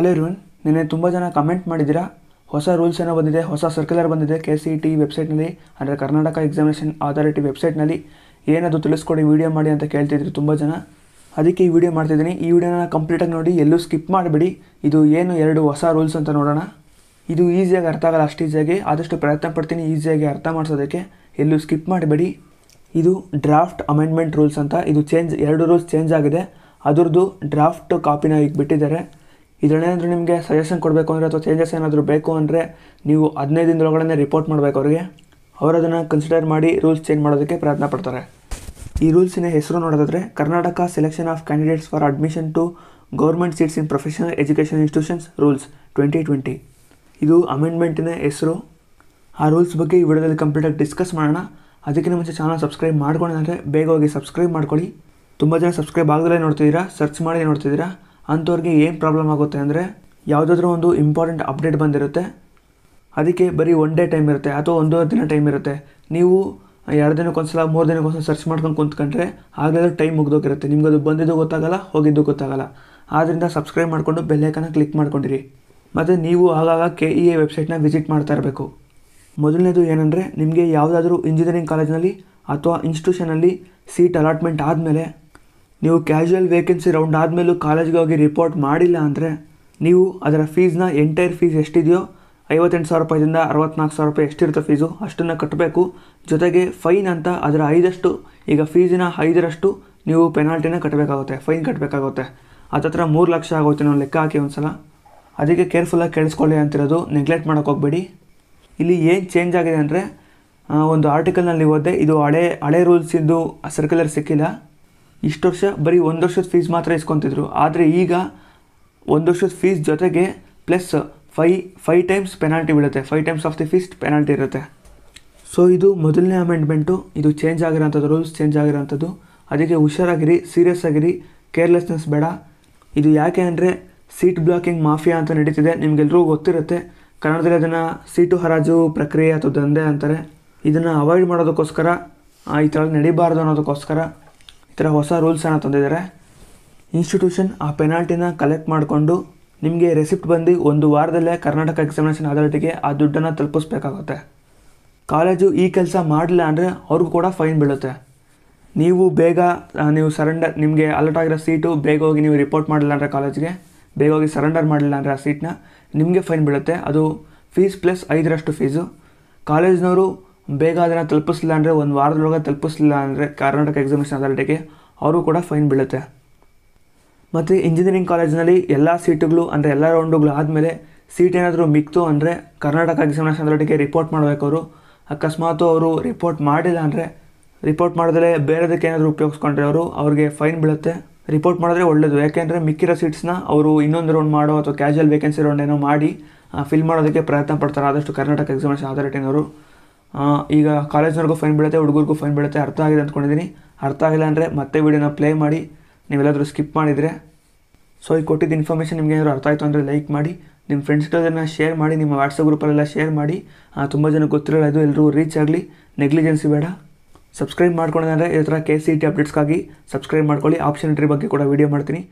hello ರೂನ್ ನಿನ್ನೆ ತುಂಬ ಜನ ಕಮೆಂಟ್ ಮಾಡಿದ್ದೀರಾ ಹೊಸ ರೂಲ್ಸ್ ಏನೋ ಬಂದಿದೆ ಹೊಸ ಸರ್ಕ್ಯುಲರ್ ಬಂದಿದೆ ಕೆ ಸಿ ಟಿ e ವೆಬ್ಸೈಟ್ನಲ್ಲಿ ಅಂದರೆ ಕರ್ನಾಟಕ ಎಕ್ಸಾಮಿನೇಷನ್ ಅಥಾರಿಟಿ ವೆಬ್ಸೈಟ್ನಲ್ಲಿ ಏನದು ತಿಳಿಸ್ಕೊಡಿ ವೀಡಿಯೋ ಮಾಡಿ ಅಂತ ಕೇಳ್ತಿದ್ರು ತುಂಬ ಜನ ಅದಕ್ಕೆ ಈ ವಿಡಿಯೋ ಮಾಡ್ತಿದ್ದೀನಿ ಈ ವಿಡಿಯೋನ ಕಂಪ್ಲೀಟಾಗಿ ನೋಡಿ ಎಲ್ಲೂ ಸ್ಕಿಪ್ ಮಾಡಬೇಡಿ ಇದು ಏನು ಎರಡು ಹೊಸ ರೂಲ್ಸ್ ಅಂತ ನೋಡೋಣ ಇದು ಈಸಿಯಾಗಿ ಅರ್ಥ ಆಗಲ್ಲ ಅಷ್ಟು ಈಸಿಯಾಗಿ ಆದಷ್ಟು ಪ್ರಯತ್ನ ಪಡ್ತೀನಿ ಈಸಿಯಾಗಿ ಅರ್ಥ ಮಾಡಿಸೋದಕ್ಕೆ ಎಲ್ಲೂ ಸ್ಕಿಪ್ ಮಾಡಬೇಡಿ ಇದು ಡ್ರಾಫ್ಟ್ ಅಮೆಂಡ್ಮೆಂಟ್ ರೂಲ್ಸ್ ಅಂತ ಇದು ಚೇಂಜ್ ಎರಡು ರೂಲ್ಸ್ ಚೇಂಜ್ ಆಗಿದೆ ಅದರದ್ದು ಡ್ರಾಫ್ಟ್ ಕಾಪಿನ ಈಗ ಬಿಟ್ಟಿದ್ದಾರೆ ಇದರಲ್ಲೇನಾದರೂ ನಿಮಗೆ ಸಜೆಷನ್ ಕೊಡಬೇಕು ಅಂದರೆ ಅಥವಾ ಚೇಂಜಸ್ ಏನಾದರೂ ಬೇಕು ಅಂದರೆ ನೀವು ಹದಿನೈದು ದಿನದೊಳಗಡೆ ರಿಪೋರ್ಟ್ ಮಾಡಬೇಕು ಅವರಿಗೆ ಅದನ್ನು ಕನ್ಸಿಡರ್ ಮಾಡಿ ರೂಲ್ಸ್ ಚೇಂಜ್ ಮಾಡೋದಕ್ಕೆ ಪ್ರಯತ್ನ ಪಡ್ತಾರೆ ಈ ರೂಲ್ಸಿನ ಹೆಸರು ನೋಡೋದಾದರೆ Karnataka selection of candidates for admission to government seats in professional education institutions rules twenty twenty ಇದು ಅಮೆಂಡ್ಮೆಂಟಿನ ಹೆಸರು ಆ ರೂಲ್ಸ್ ಬಗ್ಗೆ ಈ ವಿಡಿಯೋದಲ್ಲಿ ಕಂಪ್ಲೀಟಾಗಿ ಡಿಸ್ಕಸ್ ಮಾಡೋಣ ಅದಕ್ಕಿಂತ ಮುಂಚೆ ಚಾನಲ್ ಸಬ್ಸ್ಕ್ರೈಬ್ ಮಾಡ್ಕೊಂಡಿದ್ದಾರೆ ಬೇಗ ಹೋಗಿ ಸಬ್ಸ್ಕ್ರೈಬ್ ಮಾಡ್ಕೊಳ್ಳಿ ತುಂಬ ಜನ ಸಬ್ಸ್ಕ್ರೈಬ್ ಆಗದಲ್ಲೇ ನೋಡ್ತಿದ್ದೀರಾ ಸರ್ಚ್ ಮಾಡಿ ನೋಡ್ತಿದ್ದೀರಾ ಅಂಥವ್ರಿಗೆ ಏನು ಪ್ರಾಬ್ಲಮ್ ಆಗುತ್ತೆ ಅಂದರೆ ಯಾವುದಾದ್ರೂ ಒಂದು ಇಂಪಾರ್ಟೆಂಟ್ ಅಪ್ಡೇಟ್ ಬಂದಿರುತ್ತೆ ಅದಕ್ಕೆ ಬರೀ ಒನ್ ಡೇ ಟೈಮ್ ಇರುತ್ತೆ ಅಥವಾ ಒಂದೂವರೆ ದಿನ ಟೈಮ್ ಇರುತ್ತೆ ನೀವು ಎರಡು ದಿನಕ್ಕೊಂದ್ಸಲ ಮೂರು ದಿನಕ್ಕೊಂದ್ಸಲ ಸರ್ಚ್ ಮಾಡ್ಕೊಂಡು ಕುಂತ್ಕೊಂಡ್ರೆ ಆಗಲೇ ಟೈಮ್ ಮುಗ್ದೋಗಿರುತ್ತೆ ನಿಮ್ಗೆ ಅದು ಬಂದಿದ್ದು ಗೊತ್ತಾಗಲ್ಲ ಹೋಗಿದ್ದು ಗೊತ್ತಾಗಲ್ಲ ಆದ್ದರಿಂದ ಸಬ್ಸ್ಕ್ರೈಬ್ ಮಾಡಿಕೊಂಡು ಬೆಲ್ಲೈಕನ ಕ್ಲಿಕ್ ಮಾಡ್ಕೊಂಡಿರಿ ಮತ್ತು ನೀವು ಆಗಾಗ ಕೆ ಇ ಎ ವೆಬ್ಸೈಟ್ನ ವಿಸಿಟ್ ಮಾಡ್ತಾ ಇರಬೇಕು ಮೊದಲನೇದು ಏನಂದರೆ ನಿಮಗೆ ಯಾವುದಾದ್ರೂ ಇಂಜಿನಿಯರಿಂಗ್ ಕಾಲೇಜ್ನಲ್ಲಿ ಅಥವಾ ಇನ್ಸ್ಟಿಟ್ಯೂಷನಲ್ಲಿ ಸೀಟ್ ಅಲಾಟ್ಮೆಂಟ್ ಆದಮೇಲೆ ನೀವು ಕ್ಯಾಶುವಲ್ ವೇಕೆನ್ಸಿ ರೌಂಡ್ ಆದಮೇಲೂ ಕಾಲೇಜ್ಗೆ ಹೋಗಿ ರಿಪೋರ್ಟ್ ಮಾಡಿಲ್ಲ ಅಂದರೆ ನೀವು ಅದರ ಫೀಸ್ನ ಎಂಟೈರ್ ಫೀಸ್ ಎಷ್ಟಿದೆಯೋ ಐವತ್ತೆಂಟು ಸಾವಿರ ರೂಪಾಯಿಂದ ಅರವತ್ನಾಲ್ಕು ಸಾವಿರ ರೂಪಾಯಿ ಎಷ್ಟಿರುತ್ತೆ ಫೀಸು ಅಷ್ಟನ್ನು ಕಟ್ಟಬೇಕು ಜೊತೆಗೆ ಫೈನ್ ಅಂತ ಅದರ ಐದಷ್ಟು ಈಗ ಫೀಸಿನ ಐದರಷ್ಟು ನೀವು ಪೆನಾಲ್ಟಿನ ಕಟ್ಟಬೇಕಾಗುತ್ತೆ ಫೈನ್ ಕಟ್ಟಬೇಕಾಗುತ್ತೆ ಹತ್ರ ಮೂರು ಲಕ್ಷ ಆಗುತ್ತೆ ನಾವು ಲೆಕ್ಕ ಹಾಕಿ ಒಂದು ಸಲ ಅದಕ್ಕೆ ಕೇರ್ಫುಲ್ಲಾಗಿ ಕೇಳಿಸ್ಕೊಳ್ಳಿ ಅಂತಿರೋದು ನೆಗ್ಲೆಕ್ಟ್ ಮಾಡೋಕ್ಕೆ ಹೋಗ್ಬೇಡಿ ಇಲ್ಲಿ ಏನು ಚೇಂಜ್ ಆಗಿದೆ ಅಂದರೆ ಒಂದು ಆರ್ಟಿಕಲ್ನಲ್ಲಿ ಓದಿದೆ ಇದು ಹಳೆ ಹಳೆ ರೂಲ್ಸಿದ್ದು ಸರ್ಕ್ಯುಲರ್ ಸಿಕ್ಕಿಲ್ಲ ಇಷ್ಟು ವರ್ಷ ಬರೀ ಒಂದು ವರ್ಷದ ಫೀಸ್ ಮಾತ್ರ ಇಸ್ಕೊತಿದ್ರು ಆದರೆ ಈಗ ಒಂದು ವರ್ಷದ ಫೀಸ್ ಜೊತೆಗೆ plus five five times penalty ಬೀಳುತ್ತೆ five times of the fees penalty ಇರುತ್ತೆ ಸೊ ಇದು ಮೊದಲನೇ ಅಮೆಂಡ್ಮೆಂಟು ಇದು ಚೇಂಜ್ ಆಗಿರೋಂಥದ್ದು ರೂಲ್ಸ್ ಚೇಂಜ್ ಆಗಿರೋಂಥದ್ದು ಅದಕ್ಕೆ ಹುಷಾರಾಗಿರಿ ಸೀರಿಯಸ್ ಆಗಿರಿ ಕೇರ್ಲೆಸ್ನೆಸ್ ಬೇಡ ಇದು ಯಾಕೆ ಅಂದರೆ ಸೀಟ್ ಬ್ಲಾಕಿಂಗ್ ಮಾಫಿಯಾ ಅಂತ ನಡೀತಿದೆ ನಿಮಗೆಲ್ಲರೂ ಗೊತ್ತಿರುತ್ತೆ ಕನ್ನಡದಲ್ಲಿ ಅದನ್ನು ಸೀಟು ಹರಾಜು ಪ್ರಕ್ರಿಯೆ ಅಥವಾ ದಂಧೆ ಅಂತಾರೆ ಇದನ್ನು ಅವಾಯ್ಡ್ ಮಾಡೋದಕ್ಕೋಸ್ಕರ ಈ ಥರ ನಡೀಬಾರ್ದು ಅನ್ನೋದಕ್ಕೋಸ್ಕರ ಥರ ಹೊಸ ರೂಲ್ಸನ್ನು ತಂದಿದ್ದಾರೆ ಇನ್ಸ್ಟಿಟ್ಯೂಷನ್ ಆ ಪೆನಾಲ್ಟಿನ ಕಲೆಕ್ಟ್ ಮಾಡಿಕೊಂಡು ನಿಮಗೆ ರೆಸಿಪ್ಟ್ ಬಂದು ಒಂದು ವಾರದಲ್ಲೇ ಕರ್ನಾಟಕ ಎಕ್ಸಾಮಿನೇಷನ್ ಅಥಾರಿಟಿಗೆ ಆ ದುಡ್ಡನ್ನು ತಲುಪಿಸ್ಬೇಕಾಗುತ್ತೆ ಕಾಲೇಜು ಈ ಕೆಲಸ ಮಾಡಲಿಲ್ಲ ಅಂದರೆ ಅವ್ರಿಗೂ ಕೂಡ ಫೈನ್ ಬೀಳುತ್ತೆ ನೀವು ಬೇಗ ನೀವು ಸರೆಂಡರ್ ನಿಮಗೆ ಅಲರ್ಟ್ ಆಗಿರೋ ಸೀಟು ಬೇಗ ಹೋಗಿ ನೀವು ರಿಪೋರ್ಟ್ ಮಾಡಲಿಲ್ಲ ಅಂದರೆ ಕಾಲೇಜ್ಗೆ ಬೇಗ ಹೋಗಿ ಸರೆಂಡರ್ ಮಾಡಲಿಲ್ಲ ಅಂದರೆ ಆ ಸೀಟ್ನ ನಿಮಗೆ ಫೈನ್ ಬೀಳುತ್ತೆ ಅದು ಫೀಸ್ ಪ್ಲಸ್ ಐದರಷ್ಟು ಫೀಸು ಕಾಲೇಜ್ನವರು ಬೇಗ ಅದನ್ನು ತಲುಪಿಸಲಿಲ್ಲ ಅಂದರೆ ಒಂದು ವಾರದೊಳಗೆ ತಲುಪಿಸಲಿಲ್ಲ ಅಂದರೆ ಕರ್ನಾಟಕ ಎಕ್ಸಾಮಿನೇಷನ್ ಅಥಾರಿಟಿಗೆ ಅವರು ಕೂಡ ಫೈನ್ ಬೀಳುತ್ತೆ ಮತ್ತು ಇಂಜಿನಿಯರಿಂಗ್ ಕಾಲೇಜಿನಲ್ಲಿ ಎಲ್ಲ ಸೀಟುಗಳು ಅಂದರೆ ಎಲ್ಲ ರೌಂಡುಗಳು ಆದಮೇಲೆ ಸೀಟ್ ಏನಾದರೂ ಮಿಕ್ತು ಅಂದರೆ ಕರ್ನಾಟಕ ಎಕ್ಸಾಮಿನೇಷನ್ ಅಥಾರಿಟಿಗೆ ರಿಪೋರ್ಟ್ ಮಾಡಬೇಕು ಅವರು ಅಕಸ್ಮಾತು ಅವರು ರಿಪೋರ್ಟ್ ಮಾಡಿಲ್ಲ ಅಂದರೆ ರಿಪೋರ್ಟ್ ಮಾಡಿದ್ರೆ ಬೇರೆದಕ್ಕೆ ಏನಾದರೂ ಉಪಯೋಗಿಸ್ಕೊಂಡ್ರೆ ಅವರು ಅವ್ರಿಗೆ ಫೈನ್ ಬೀಳುತ್ತೆ ರಿಪೋರ್ಟ್ ಮಾಡಿದ್ರೆ ಒಳ್ಳೆಯದು ಯಾಕೆಂದರೆ ಮಿಕ್ಕಿರೋ ಸೀಟ್ಸ್ನ ಅವರು ಇನ್ನೊಂದು ರೌಂಡ್ ಮಾಡೋ ಅಥವಾ ಕ್ಯಾಶುವಲ್ ವೇಕೆನ್ಸಿ ರೌಂಡ್ ಏನೋ ಮಾಡಿ ಫಿಲ್ ಮಾಡೋದಕ್ಕೆ ಪ್ರಯತ್ನ ಪಡ್ತಾರೆ ಆದಷ್ಟು ಕರ್ನಾಟಕ ಎಕ್ಸಾಮಿನೇಷನ್ ಅಥಾರಿಟಿನವರು ಈಗ ಕಾಲೇಜ್ನವ್ರಿಗೂ ಫೈನ್ ಬೀಳುತ್ತೆ ಹುಡುಗರಿಗೂ ಫೈನ್ ಬೀಳುತ್ತೆ ಅರ್ಥ ಆಗಿದೆ ಅಂದ್ಕೊಂಡಿದ್ದೀನಿ ಅರ್ಥ ಆಗಿಲ್ಲ ಅಂದರೆ ಮತ್ತೆ ವೀಡಿಯೋನ ಪ್ಲೇ ಮಾಡಿ ನೀವೆಲ್ಲಾದರೂ ಸ್ಕಿಪ್ ಮಾಡಿದರೆ ಸೊ ಈ ಕೊಟ್ಟಿದ್ದ ಇನ್ಫಾರ್ಮೇಷನ್ ನಿಮಗೆ ಏನಾದರೂ ಅರ್ಥ ಆಯಿತು ಅಂದರೆ ಲೈಕ್ ಮಾಡಿ ನಿಮ್ಮ ಫ್ರೆಂಡ್ಸ್ ಶೇರ್ ಮಾಡಿ ನಿಮ್ಮ ವಾಟ್ಸಪ್ ಗ್ರೂಪಲ್ಲೆಲ್ಲ ಶೇರ್ ಮಾಡಿ ತುಂಬ ಜನ ಗೊತ್ತಿರಲ್ಲ ಇದು ಎಲ್ಲರೂ ರೀಚ್ ಆಗಲಿ ನೆಗ್ಲಿಜೆನ್ಸಿ ಬೇಡ ಸಬ್ಸ್ಕ್ರೈಬ್ ಮಾಡ್ಕೊಂಡ್ರೆ ಈ ಥರ ಕೆ ಸಿ ಟಿ ಅಪ್ಡೇಟ್ಸ್ಗಾಗಿ ಸಬ್ಸ್ಕ್ರೈಬ್ ಮಾಡ್ಕೊಳ್ಳಿ ಆಪ್ಷನ್ ಎಂಟ್ರಿ ಬಗ್ಗೆ ಕೂಡ ವೀಡಿಯೋ ಮಾಡ್ತೀನಿ